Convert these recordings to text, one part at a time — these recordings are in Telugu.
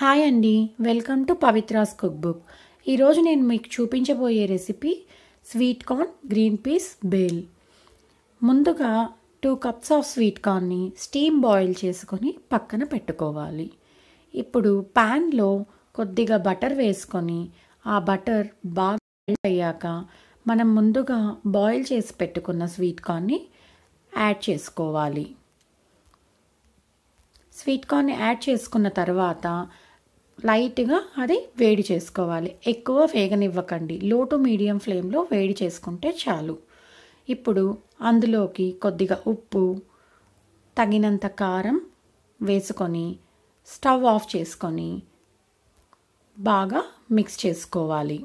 హాయ్ అండి welcome to Pavithra's cook book ఈరోజు నేను మీకు చూపించబోయే recipe sweet corn green peas bhel ముందుగా టూ కప్స్ ఆఫ్ స్వీట్ కార్న్ని స్టీమ్ బాయిల్ చేసుకొని పక్కన పెట్టుకోవాలి ఇప్పుడు ప్యాన్లో కొద్దిగా బటర్ వేసుకొని ఆ బటర్ బాగా అయ్యాక మనం ముందుగా బాయిల్ చేసి పెట్టుకున్న స్వీట్ కార్న్ని యాడ్ చేసుకోవాలి స్వీట్ కార్న్ యాడ్ చేసుకున్న తర్వాత లైట్గా అది వేడి చేసుకోవాలి ఎక్కువ వేగనివ్వకండి లో టు మీడియం ఫ్లేమ్లో వేడి చేసుకుంటే చాలు ఇప్పుడు అందులోకి కొద్దిగా ఉప్పు తగినంత కారం వేసుకొని స్టవ్ ఆఫ్ చేసుకొని బాగా మిక్స్ చేసుకోవాలి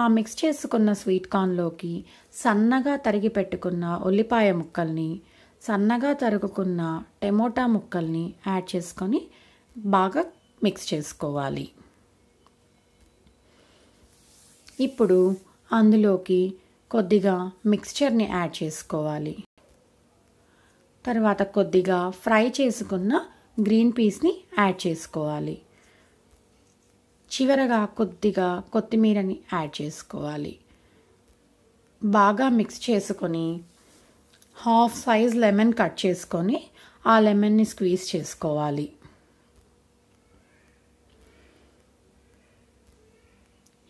ఆ మిక్స్ చేసుకున్న స్వీట్ కార్న్లోకి సన్నగా తరిగి పెట్టుకున్న ఉల్లిపాయ ముక్కల్ని సన్నగా తరుగుకున్న టమోటా ముక్కల్ని యాడ్ చేసుకొని బాగా మిక్స్ చేసుకోవాలి ఇప్పుడు అందులోకి కొద్దిగా మిక్స్చర్ని యాడ్ చేసుకోవాలి తర్వాత కొద్దిగా ఫ్రై చేసుకున్న గ్రీన్ పీస్ని యాడ్ చేసుకోవాలి చివరగా కొద్దిగా కొత్తిమీరని యాడ్ చేసుకోవాలి బాగా మిక్స్ చేసుకొని హాఫ్ సైజ్ లెమన్ కట్ చేసుకొని ఆ లెమన్ని స్క్వీజ్ చేసుకోవాలి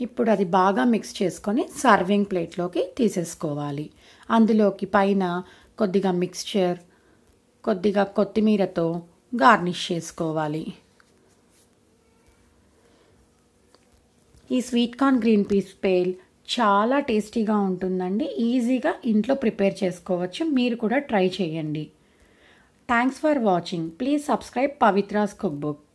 ఇప్పుడు అది బాగా మిక్స్ చేసుకొని సర్వింగ్ ప్లేట్లోకి తీసేసుకోవాలి అందులోకి పైన కొద్దిగా మిక్స్చర్ కొద్దిగా కొత్తిమీరతో గార్నిష్ చేసుకోవాలి ఈ sweet corn green peas bhel చాలా టేస్టీగా ఉంటుందండి ఈజీగా ఇంట్లో ప్రిపేర్ చేసుకోవచ్చు మీరు కూడా ట్రై చేయండి thanks for watching please subscribe Pavithra's cook book